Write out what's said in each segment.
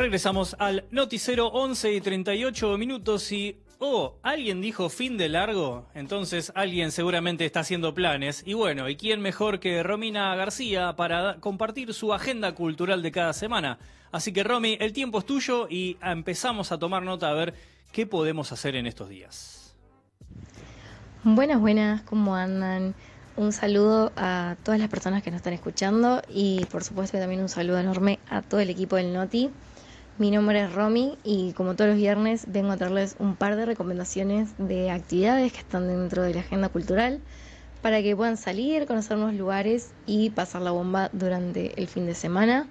Regresamos al noticiero 11 y 38 minutos y... Oh, ¿alguien dijo fin de largo? Entonces alguien seguramente está haciendo planes. Y bueno, ¿y quién mejor que Romina García para compartir su agenda cultural de cada semana? Así que Romy, el tiempo es tuyo y empezamos a tomar nota a ver qué podemos hacer en estos días. Buenas, buenas, ¿cómo andan? un saludo a todas las personas que nos están escuchando y por supuesto también un saludo enorme a todo el equipo del Noti. Mi nombre es Romy y como todos los viernes vengo a traerles un par de recomendaciones de actividades que están dentro de la agenda cultural para que puedan salir, conocer nuevos lugares y pasar la bomba durante el fin de semana.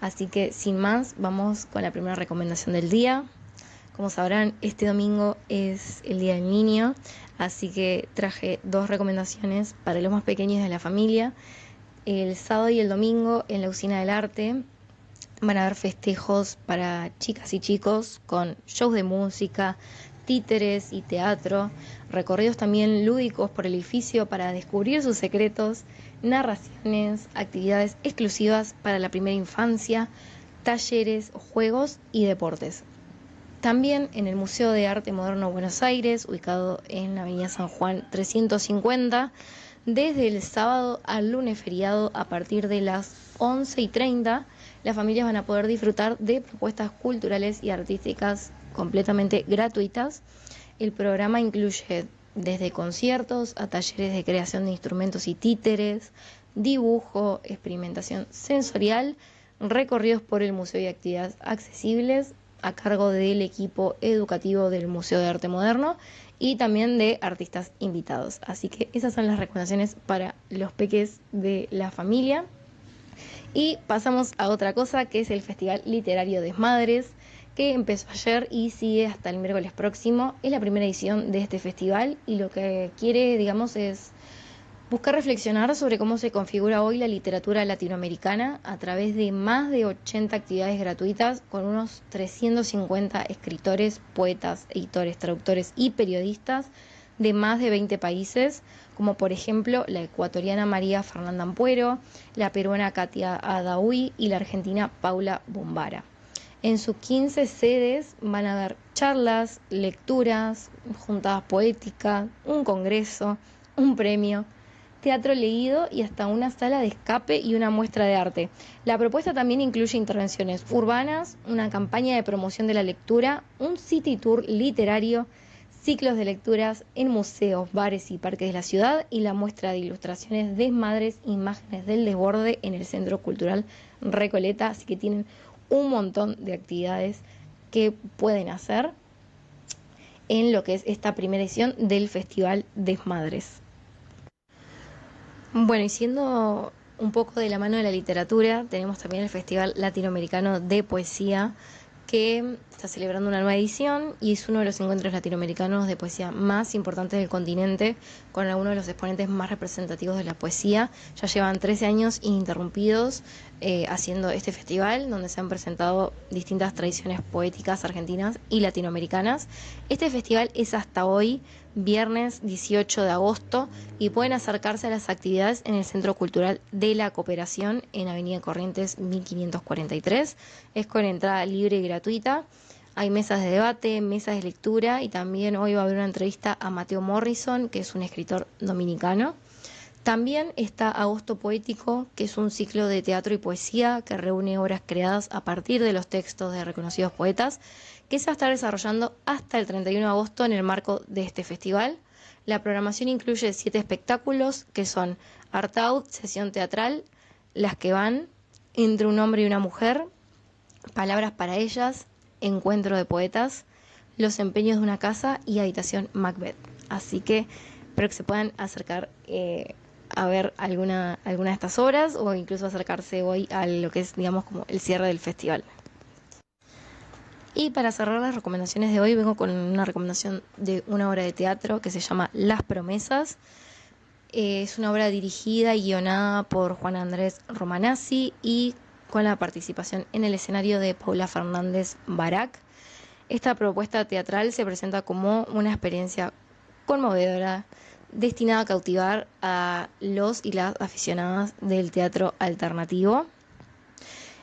Así que sin más, vamos con la primera recomendación del día. Como sabrán, este domingo es el Día del Niño, así que traje dos recomendaciones para los más pequeños de la familia. El sábado y el domingo en la Usina del Arte van a haber festejos para chicas y chicos con shows de música, títeres y teatro, recorridos también lúdicos por el edificio para descubrir sus secretos, narraciones, actividades exclusivas para la primera infancia, talleres, juegos y deportes. También en el Museo de Arte Moderno Buenos Aires, ubicado en la Avenida San Juan 350, desde el sábado al lunes feriado a partir de las 11 y 30 las familias van a poder disfrutar de propuestas culturales y artísticas completamente gratuitas. El programa incluye desde conciertos a talleres de creación de instrumentos y títeres, dibujo, experimentación sensorial, recorridos por el museo y actividades accesibles a cargo del equipo educativo del Museo de Arte Moderno y también de artistas invitados. Así que esas son las recomendaciones para los peques de la familia. Y pasamos a otra cosa que es el Festival Literario Desmadres, que empezó ayer y sigue hasta el miércoles próximo. Es la primera edición de este festival y lo que quiere, digamos, es buscar reflexionar sobre cómo se configura hoy la literatura latinoamericana a través de más de 80 actividades gratuitas con unos 350 escritores, poetas, editores, traductores y periodistas de más de 20 países, como por ejemplo la ecuatoriana María Fernanda Ampuero, la peruana Katia Adaui y la argentina Paula Bombara. En sus 15 sedes van a haber charlas, lecturas, juntadas poéticas, un congreso, un premio, teatro leído y hasta una sala de escape y una muestra de arte. La propuesta también incluye intervenciones urbanas, una campaña de promoción de la lectura, un city tour literario, ciclos de lecturas en museos, bares y parques de la ciudad y la muestra de ilustraciones, desmadres, imágenes del desborde en el Centro Cultural Recoleta, así que tienen un montón de actividades que pueden hacer en lo que es esta primera edición del Festival Desmadres. Bueno, y siendo un poco de la mano de la literatura, tenemos también el Festival Latinoamericano de Poesía, que está celebrando una nueva edición y es uno de los encuentros latinoamericanos de poesía más importantes del continente, con algunos de los exponentes más representativos de la poesía. Ya llevan 13 años ininterrumpidos eh, haciendo este festival, donde se han presentado distintas tradiciones poéticas argentinas y latinoamericanas. Este festival es hasta hoy, viernes 18 de agosto, y pueden acercarse a las actividades en el Centro Cultural de la Cooperación en Avenida Corrientes 1543. Es con entrada libre y gratuita. Hay mesas de debate, mesas de lectura y también hoy va a haber una entrevista a Mateo Morrison, que es un escritor dominicano. También está Agosto Poético, que es un ciclo de teatro y poesía que reúne obras creadas a partir de los textos de reconocidos poetas, que se va a estar desarrollando hasta el 31 de agosto en el marco de este festival. La programación incluye siete espectáculos que son Art Out, Sesión Teatral, Las que van, Entre un hombre y una mujer, Palabras para ellas, Encuentro de Poetas, Los Empeños de una Casa y Habitación Macbeth. Así que espero que se puedan acercar eh, a ver alguna, alguna de estas obras o incluso acercarse hoy a lo que es, digamos, como el cierre del festival. Y para cerrar las recomendaciones de hoy, vengo con una recomendación de una obra de teatro que se llama Las Promesas. Eh, es una obra dirigida y guionada por Juan Andrés Romanazzi y con la participación en el escenario de Paula Fernández Barak. Esta propuesta teatral se presenta como una experiencia conmovedora destinada a cautivar a los y las aficionadas del teatro alternativo.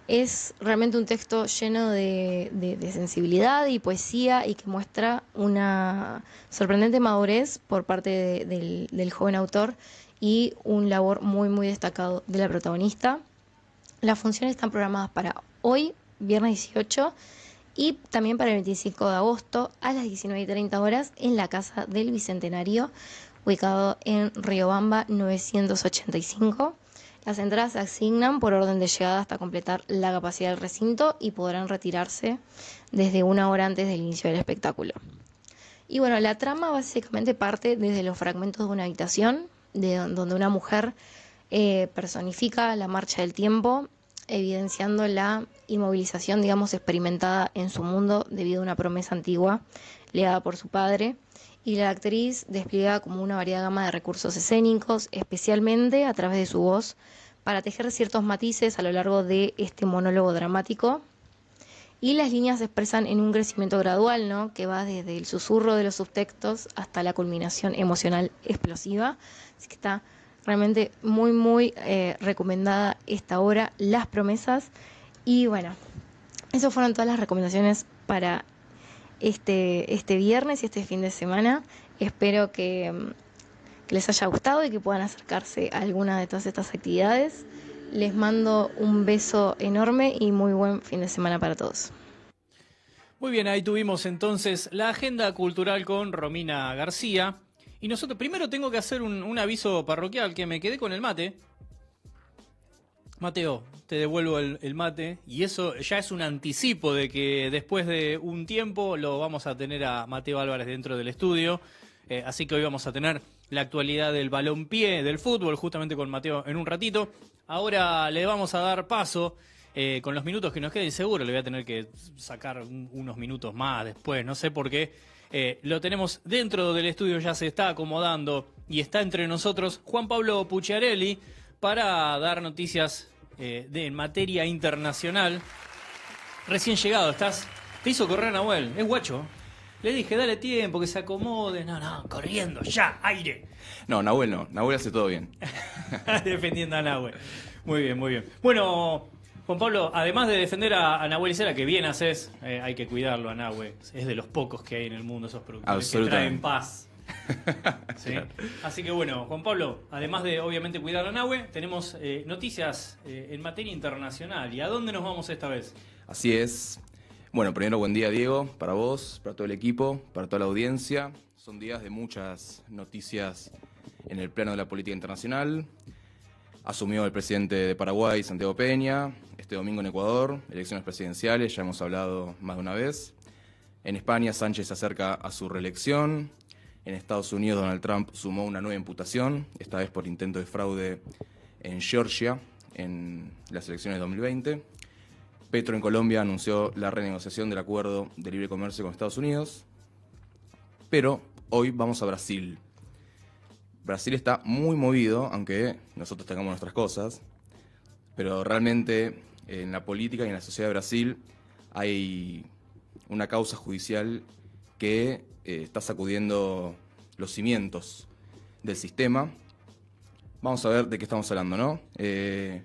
Es realmente un texto lleno de, sensibilidad y poesía y que muestra una sorprendente madurez por parte del, del joven autor y un labor muy muy destacado de la protagonista. Las funciones están programadas para hoy, viernes 18, y también para el 25 de agosto a las 19.30 horas en la Casa del Bicentenario, ubicado en Riobamba 985. Las entradas se asignan por orden de llegada hasta completar la capacidad del recinto y podrán retirarse desde una hora antes del inicio del espectáculo. Y bueno, la trama básicamente parte desde los fragmentos de una habitación, de donde una mujer eh, personifica la marcha del tiempo, evidenciando la inmovilización, digamos, experimentada en su mundo debido a una promesa antigua leada por su padre, y la actriz despliega como una variada gama de recursos escénicos, especialmente a través de su voz, para tejer ciertos matices a lo largo de este monólogo dramático. Y las líneas se expresan en un crecimiento gradual, ¿no? que va desde el susurro de los subtextos hasta la culminación emocional explosiva. Así que está Realmente muy, muy eh, recomendada esta obra, Las promesas. Y bueno, esas fueron todas las recomendaciones para este, este viernes y este fin de semana. Espero que, mm, que les haya gustado y que puedan acercarse a alguna de todas estas actividades. Les mando un beso enorme y muy buen fin de semana para todos. Muy bien, ahí tuvimos entonces la agenda cultural con Romina García. Y nosotros, primero tengo que hacer un, aviso parroquial, que me quedé con el mate. Mateo, te devuelvo el, mate. Y eso ya es un anticipo de que después de un tiempo lo vamos a tener a Mateo Álvarez dentro del estudio. Eh, así que hoy vamos a tener la actualidad del balompié, del fútbol, justamente con Mateo en un ratito. Ahora le vamos a dar paso eh, con los minutos que nos queden. Seguro le voy a tener que sacar unos minutos más después, no sé por qué. Eh, lo tenemos dentro del estudio, ya se está acomodando y está entre nosotros Juan Pablo Pucciarelli para dar noticias eh, de materia internacional. Recién llegado, estás. Te hizo correr Nahuel, es guacho. Le dije, dale tiempo, que se acomode. No, no, corriendo, ya, aire. No, Nahuel no, Nahuel hace todo bien. Defendiendo a Nahuel. Muy bien, muy bien. Bueno, Juan Pablo, además de defender a, a Nahuel que bien haces, eh, hay que cuidarlo a Nahue. Es de los pocos que hay en el mundo esos productores que traen paz. Así que bueno, Juan Pablo, además de obviamente cuidar a Nahue, tenemos eh, noticias eh, en materia internacional. ¿Y a dónde nos vamos esta vez? Así es. Bueno, primero buen día Diego, para vos, para todo el equipo, para toda la audiencia. Son días de muchas noticias en el plano de la política internacional. Asumió el presidente de Paraguay, Santiago Peña, este domingo en Ecuador, elecciones presidenciales, ya hemos hablado más de una vez. En España, Sánchez se acerca a su reelección. En Estados Unidos, Donald Trump sumó una nueva imputación, esta vez por intento de fraude en Georgia en las elecciones de 2020. Petro en Colombia anunció la renegociación del acuerdo de libre comercio con Estados Unidos. Pero hoy vamos a Brasil Brasil está muy movido, aunque nosotros tengamos nuestras cosas, pero realmente en la política y en la sociedad de Brasil hay una causa judicial que eh, está sacudiendo los cimientos del sistema. Vamos a ver de qué estamos hablando, ¿no? Eh,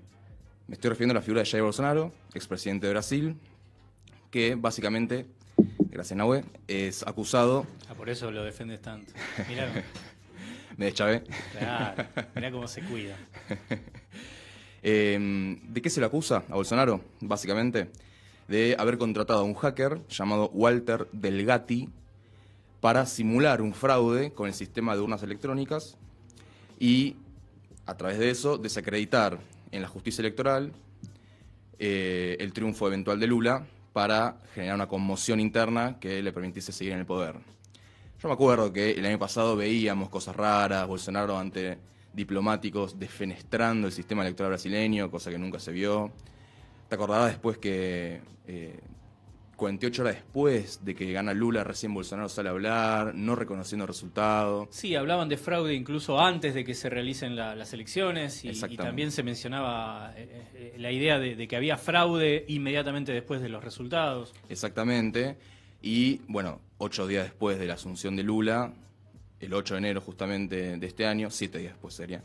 me estoy refiriendo a la figura de Jair Bolsonaro, expresidente de Brasil, que básicamente, gracias Nahue, es acusado. Ah, por eso lo defendes tanto. Mirá. Me Chávez. Claro, mirá cómo se cuida. Em, ¿De qué se le acusa a Bolsonaro, básicamente? De haber contratado a un hacker llamado Walter Delgatti para simular un fraude con el sistema de urnas electrónicas y, a través de eso, desacreditar en la justicia electoral eh, el triunfo eventual de Lula para generar una conmoción interna que le permitiese seguir en el poder. Yo me acuerdo que el año pasado veíamos cosas raras, Bolsonaro ante diplomáticos desfenestrando el sistema electoral brasileño, cosa que nunca se vio. Te acordabas después que 48 eh, horas después de que gana Lula, recién Bolsonaro sale a hablar, no reconociendo el resultado. Sí, hablaban de fraude incluso antes de que se realicen las elecciones y, también se mencionaba eh, eh, la idea de que había fraude inmediatamente después de los resultados. Exactamente. Y bueno, ocho días después de la asunción de Lula, el 8 de enero justamente de este año, siete días después sería,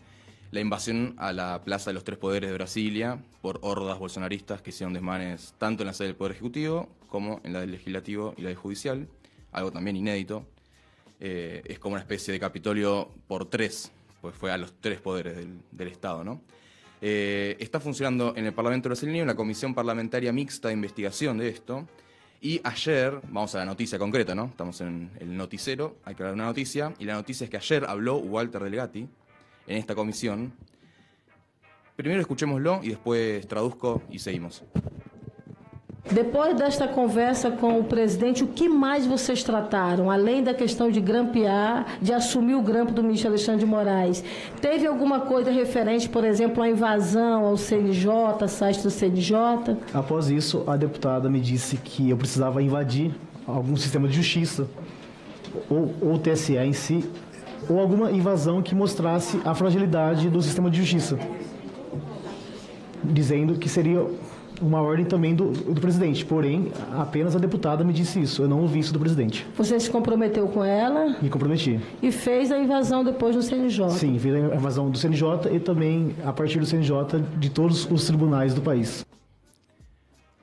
la invasión a la Plaza de los Tres Poderes de Brasilia por hordas bolsonaristas que hicieron desmanes tanto en la sede del Poder Ejecutivo como en la del Legislativo y la del Judicial, algo también inédito. Eh, es como una especie de Capitolio por tres, pues fue a los tres poderes del, Estado, ¿no? Eh, está funcionando en el Parlamento brasileño una Comisión Parlamentaria Mixta de Investigación de esto, y ayer, vamos a la noticia concreta, ¿no? Estamos en el noticiero, hay que hablar de una noticia. Y la noticia es que ayer habló Walter Delgatti en esta comisión. Primero escuchémoslo y después traduzco y seguimos. Depois desta conversa com o presidente, o que mais vocês trataram, além da questão de grampear, de assumir o grampo do ministro Alexandre de Moraes? Teve alguma coisa referente, por exemplo, à invasão ao CNJ, site do CNJ? Após isso, a deputada me disse que eu precisava invadir algum sistema de justiça, ou, ou o TSE em si, ou alguma invasão que mostrasse a fragilidade do sistema de justiça, dizendo que seria uma ordem também do, do presidente, porém, apenas a deputada me disse isso. Eu não ouvi isso do presidente. Você se comprometeu com ela? Me comprometi. E fez a invasão depois do CNJ? Sim, fez a invasão do CNJ e também, a partir do CNJ, de todos os tribunais do país.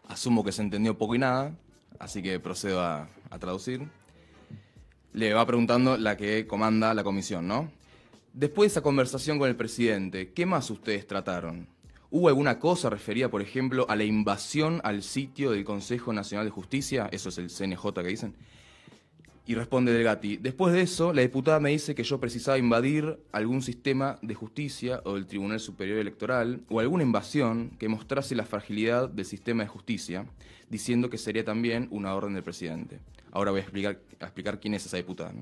Assumo que se entendeu pouco e nada, assim que procedo a, a Leva Le va preguntando la que comanda la comisión, ¿no? Después de esa conversación con el presidente, ¿qué más ustedes trataron? ¿Hubo alguna cosa referida, por ejemplo, a la invasión al sitio del Consejo Nacional de Justicia? Eso es el CNJ que dicen. Y responde Delgati, después de eso, la diputada me dice que yo precisaba invadir algún sistema de justicia o del Tribunal Superior Electoral o alguna invasión que mostrase la fragilidad del sistema de justicia, diciendo que sería también una orden del presidente. Ahora voy a explicar, quién es esa diputada.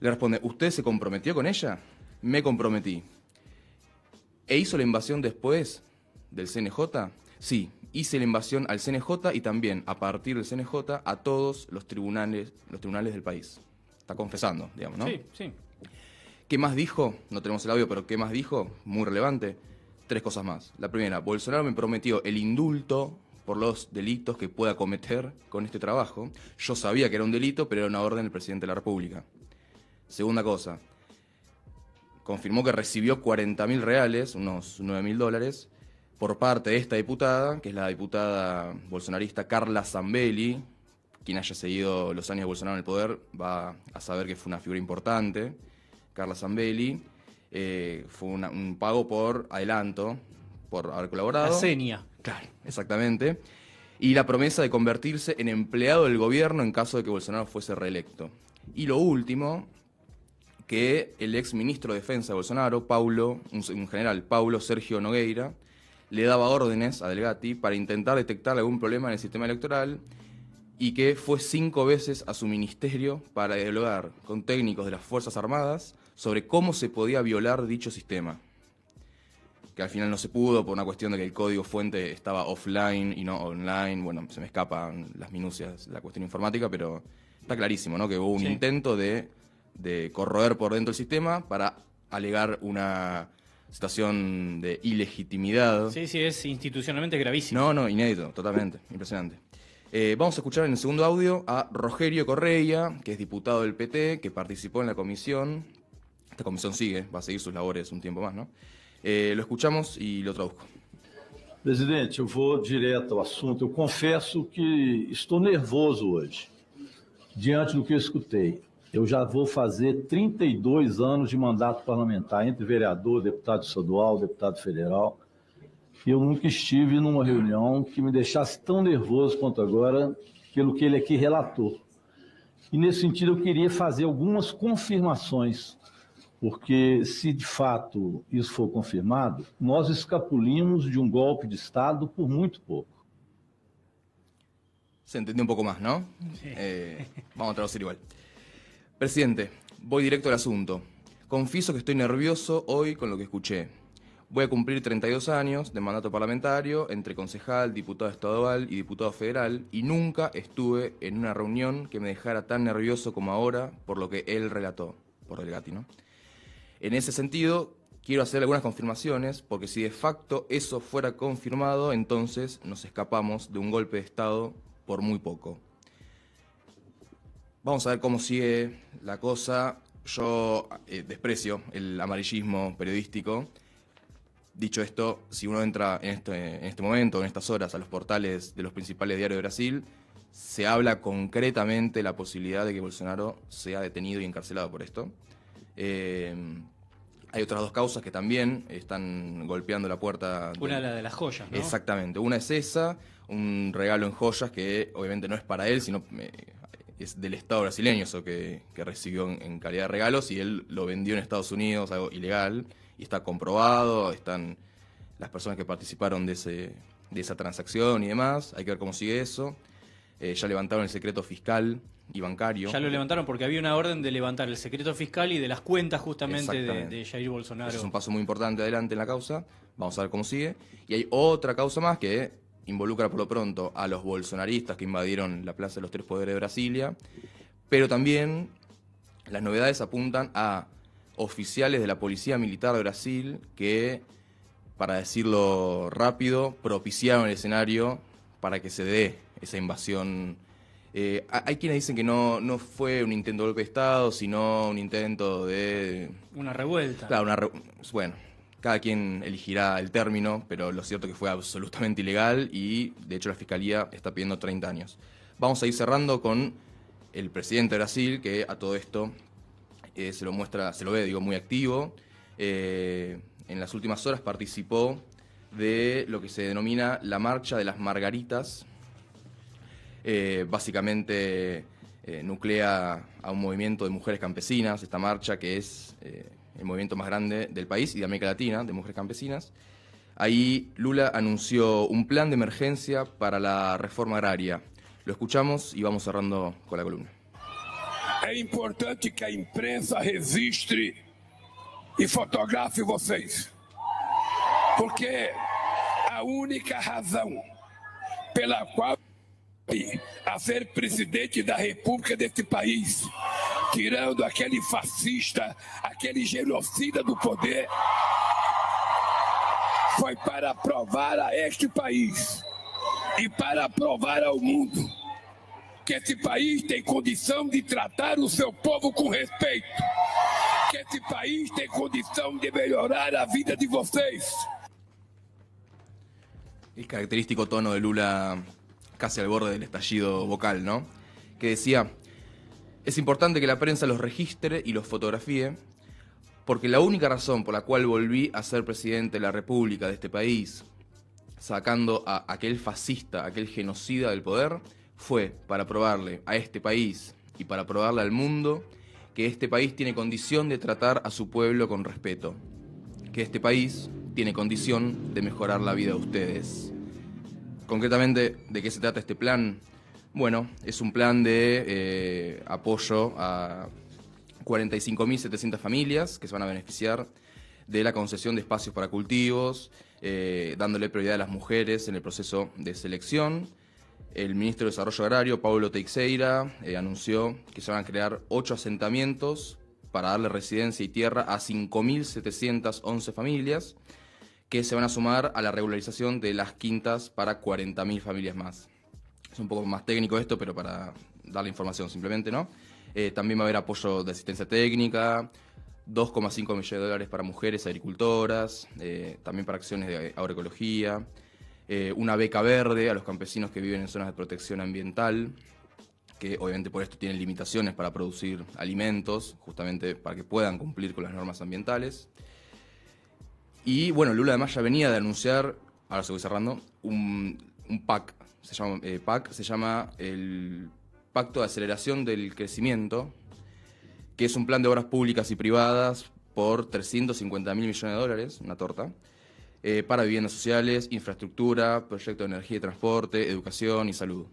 Le responde, ¿usted se comprometió con ella? Me comprometí. ¿E hizo la invasión después del CNJ? Sí, hice la invasión al CNJ y también, a partir del CNJ, a todos los tribunales, los tribunales del país. Está confesando, digamos, ¿no? Sí, sí. ¿Qué más dijo? No tenemos el audio, pero ¿qué más dijo? Muy relevante. Tres cosas más. La primera, Bolsonaro me prometió el indulto por los delitos que pueda cometer con este trabajo. Yo sabía que era un delito, pero era una orden del presidente de la República. Segunda cosa, confirmó que recibió 40 mil reales, unos 9.000 mil dólares, por parte de esta diputada, que es la diputada bolsonarista Carla Zambelli. Quien haya seguido los años de Bolsonaro en el poder va a saber que fue una figura importante. Carla Zambelli eh, fue un pago por adelanto, por haber colaborado. La Claro, exactamente. Y la promesa de convertirse en empleado del gobierno en caso de que Bolsonaro fuese reelecto. Y lo último, que el ex ministro de Defensa de Bolsonaro, Paulo, un general, Paulo Sergio Nogueira, le daba órdenes a Delgati para intentar detectar algún problema en el sistema electoral y que fue cinco veces a su ministerio para dialogar con técnicos de las Fuerzas Armadas sobre cómo se podía violar dicho sistema. Que al final no se pudo por una cuestión de que el código fuente estaba offline y no online. Bueno, se me escapan las minucias de la cuestión informática, pero está clarísimo, ¿no? Que hubo un intento de de corroer por dentro el sistema para alegar una situación de ilegitimidad. Sí, sí, es institucionalmente gravísimo. No, no, inédito, totalmente, impresionante. Eh, vamos a escuchar en el segundo audio a Rogerio Correia, que es diputado del PT, que participó en la comisión. Esta comisión sigue, va a seguir sus labores un tiempo más, ¿no? Eh, lo escuchamos y lo traduzco. Presidente, eu vou direto ao assunto. Eu confesso que estou nervoso hoje, diante do que eu escutei. Eu já vou fazer 32 anos de mandato parlamentar, entre vereador, deputado estadual, deputado federal. E eu nunca estive numa reunião que me deixasse tão nervoso quanto agora, pelo que ele aqui relatou. E nesse sentido, eu queria fazer algumas confirmações, porque se de fato isso for confirmado, nós escapulimos de um golpe de Estado por muito pouco. Se entende um pouco mais, não? É, vamos a traducir igual. Presidente, voy directo al asunto. Confieso que estoy nervioso hoy con lo que escuché. Voy a cumplir 32 años de mandato parlamentario entre concejal, diputado estadual y diputado federal y nunca estuve en una reunión que me dejara tan nervioso como ahora por lo que él relató, por el gatino. En ese sentido, quiero hacer algunas confirmaciones porque si de facto eso fuera confirmado, entonces nos escapamos de un golpe de Estado por muy poco. Vamos a ver cómo sigue la cosa. Yo eh, desprecio el amarillismo periodístico. Dicho esto, si uno entra en este, en este momento, en estas horas, a los portales de los principales diarios de Brasil, se habla concretamente la posibilidad de que Bolsonaro sea detenido y encarcelado por esto. Eh, hay otras dos causas que también están golpeando la puerta. De... Una la de las joyas, ¿no? Exactamente. Una es esa, un regalo en joyas que obviamente no es para él, sino eh, es del Estado brasileño, eso que, recibió en, calidad de regalos, y él lo vendió en Estados Unidos, algo ilegal, y está comprobado, están las personas que participaron de, ese, de esa transacción y demás, hay que ver cómo sigue eso. Eh, ya levantaron el secreto fiscal y bancario. Ya lo levantaron porque había una orden de levantar el secreto fiscal y de las cuentas justamente de, Jair Bolsonaro. Eso es un paso muy importante adelante en la causa. Vamos a ver cómo sigue. Y hay otra causa más que involucra por lo pronto a los bolsonaristas que invadieron la Plaza de los Tres Poderes de Brasilia, pero también las novedades apuntan a oficiales de la Policía Militar de Brasil que, para decirlo rápido, propiciaron el escenario para que se dé esa invasión. Eh, hay quienes dicen que no, no fue un intento de golpe de Estado, sino un intento de... Una revuelta. Claro, una bueno, cada quien elegirá el término, pero lo cierto que fue absolutamente ilegal y de hecho la Fiscalía está pidiendo 30 años. Vamos a ir cerrando con el presidente de Brasil, que a todo esto eh, se lo muestra, se lo ve, digo, muy activo. Eh, en las últimas horas participó de lo que se denomina la Marcha de las Margaritas. Eh, básicamente nuclea a un movimiento de mujeres campesinas, esta marcha que es el movimiento más grande del país y de América Latina, de mujeres campesinas. Ahí Lula anunció un plan de emergencia para la reforma agraria. Lo escuchamos y vamos cerrando con la columna. Es importante que la imprensa registre y e fotografe ustedes, Porque la única razón pela cual a ser presidente la República de este país tirando aquele fascista, aquele genocida do poder, foi para provar a este país e para provar ao mundo que esse país tem condição de tratar o seu povo com respeito, que esse país tem condição de melhorar a vida de vocês. El característico tono de Lula casi al borde del estallido vocal, ¿no? Que decía, Es importante que la prensa los registre y los fotografíe, porque la única razón por la cual volví a ser presidente de la República de este país, sacando a aquel fascista, aquel genocida del poder, fue para probarle a este país y para probarle al mundo que este país tiene condición de tratar a su pueblo con respeto, que este país tiene condición de mejorar la vida de ustedes. Concretamente, ¿de qué se trata este plan? Bueno, es un plan de eh, apoyo a 45.700 familias que se van a beneficiar de la concesión de espacios para cultivos, eh, dándole prioridad a las mujeres en el proceso de selección. El ministro de Desarrollo Agrario, Pablo Teixeira, eh, anunció que se van a crear ocho asentamientos para darle residencia y tierra a 5.711 familias, que se van a sumar a la regularización de las quintas para 40.000 familias más es un poco más técnico esto, pero para dar la información simplemente, ¿no? Eh, también va a haber apoyo de asistencia técnica, 2,5 millones de dólares para mujeres agricultoras, eh, también para acciones de agroecología, eh, una beca verde a los campesinos que viven en zonas de protección ambiental, que obviamente por esto tienen limitaciones para producir alimentos, justamente para que puedan cumplir con las normas ambientales. Y bueno, Lula además ya venía de anunciar, ahora se voy cerrando, un, un PAC, se llama, eh, se llama el Pacto de Aceleración del Crecimiento, que es un plan de obras públicas y privadas por 350 mil millones de dólares, una torta, eh, para viviendas sociales, infraestructura, proyectos de energía y transporte, educación y salud.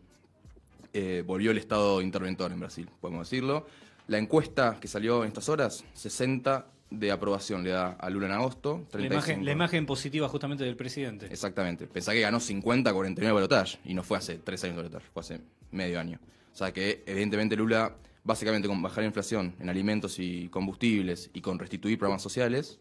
Eh, volvió el Estado interventor en Brasil, podemos decirlo. La encuesta que salió en estas horas, 60 de aprobación le da a Lula en agosto. La, imagen, positiva justamente del presidente. Exactamente. Pensá que ganó 50 49 balotaje y no fue hace tres años de fue hace medio año. O sea que evidentemente Lula, básicamente con bajar la inflación en alimentos y combustibles y con restituir programas sociales,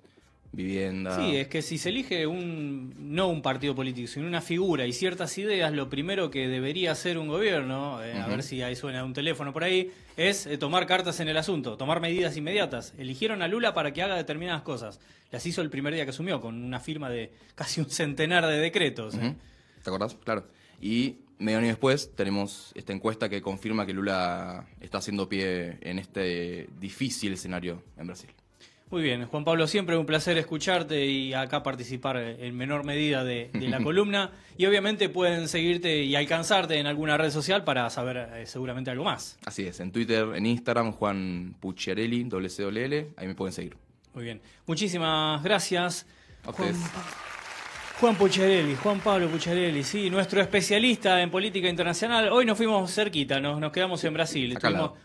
vivienda. Sí, es que si se elige un no un partido político, sino una figura y ciertas ideas, lo primero que debería hacer un gobierno, eh, a ver si ahí suena un teléfono por ahí, es eh, tomar cartas en el asunto, tomar medidas inmediatas. Eligieron a Lula para que haga determinadas cosas. Las hizo el primer día que asumió, con una firma de casi un centenar de decretos. Eh. ¿Te acordás? Claro. Y medio año después tenemos esta encuesta que confirma que Lula está haciendo pie en este difícil escenario en Brasil. Muy bien, Juan Pablo, siempre un placer escucharte y acá participar en menor medida de, la columna. Y obviamente pueden seguirte y alcanzarte en alguna red social para saber eh, seguramente algo más. Así es, en Twitter, en Instagram, Juan Pucciarelli, WCWL, ahí me pueden seguir. Muy bien, muchísimas gracias. A ustedes. Juan Pucharelli, Juan Pablo Pucharelli, sí, nuestro especialista en política internacional. Hoy nos fuimos cerquita, nos, quedamos en Brasil.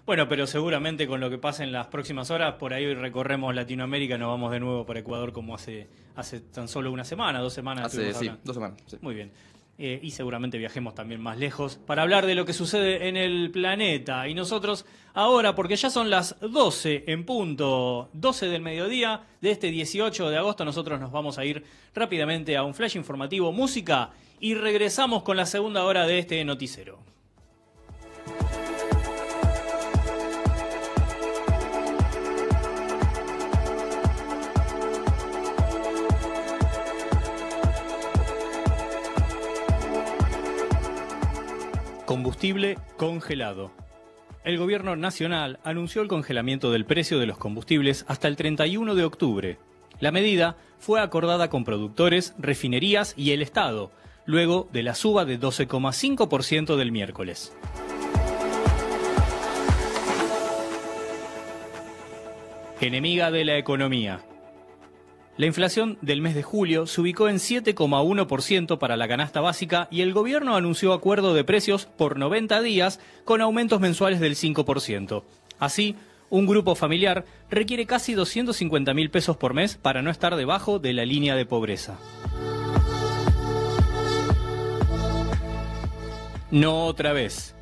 bueno, pero seguramente con lo que pase en las próximas horas, por ahí recorremos Latinoamérica, nos vamos de nuevo para Ecuador como hace, hace tan solo una semana, dos semanas. sí, dos semanas. Muy bien. Eh, y seguramente viajemos también más lejos para hablar de lo que sucede en el planeta. Y nosotros ahora, porque ya son las 12 en punto, 12 del mediodía de este 18 de agosto, nosotros nos vamos a ir rápidamente a un flash informativo, música y regresamos con la segunda hora de este noticiero. combustible congelado. El gobierno nacional anunció el congelamiento del precio de los combustibles hasta el 31 de octubre. La medida fue acordada con productores, refinerías y el Estado, luego de la suba de 12,5% del miércoles. Enemiga de la economía. La inflación del mes de julio se ubicó en 7,1% para la canasta básica y el gobierno anunció acuerdo de precios por 90 días con aumentos mensuales del 5%. Así, un grupo familiar requiere casi 250 mil pesos por mes para no estar debajo de la línea de pobreza. No otra vez.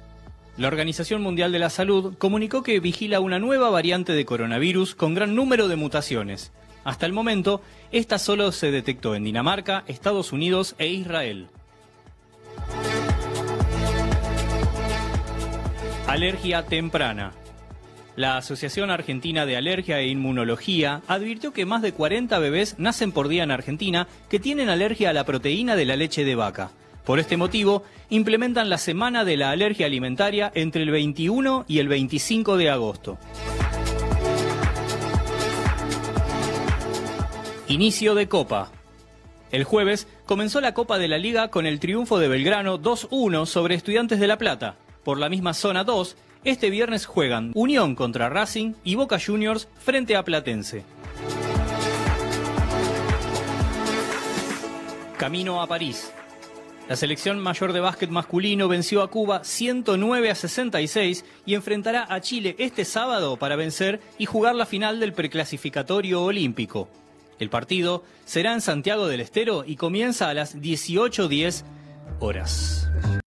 La Organización Mundial de la Salud comunicó que vigila una nueva variante de coronavirus con gran número de mutaciones. Hasta el momento, esta solo se detectó en Dinamarca, Estados Unidos e Israel. Alergia temprana. La Asociación Argentina de Alergia e Inmunología advirtió que más de 40 bebés nacen por día en Argentina que tienen alergia a la proteína de la leche de vaca. Por este motivo, implementan la Semana de la Alergia Alimentaria entre el 21 y el 25 de agosto. Inicio de Copa. El jueves comenzó la Copa de la Liga con el triunfo de Belgrano 2-1 sobre Estudiantes de La Plata. Por la misma zona 2, este viernes juegan Unión contra Racing y Boca Juniors frente a Platense. Camino a París. La selección mayor de básquet masculino venció a Cuba 109 a 66 y enfrentará a Chile este sábado para vencer y jugar la final del preclasificatorio olímpico. El partido será en Santiago del Estero y comienza a las 18.10 horas.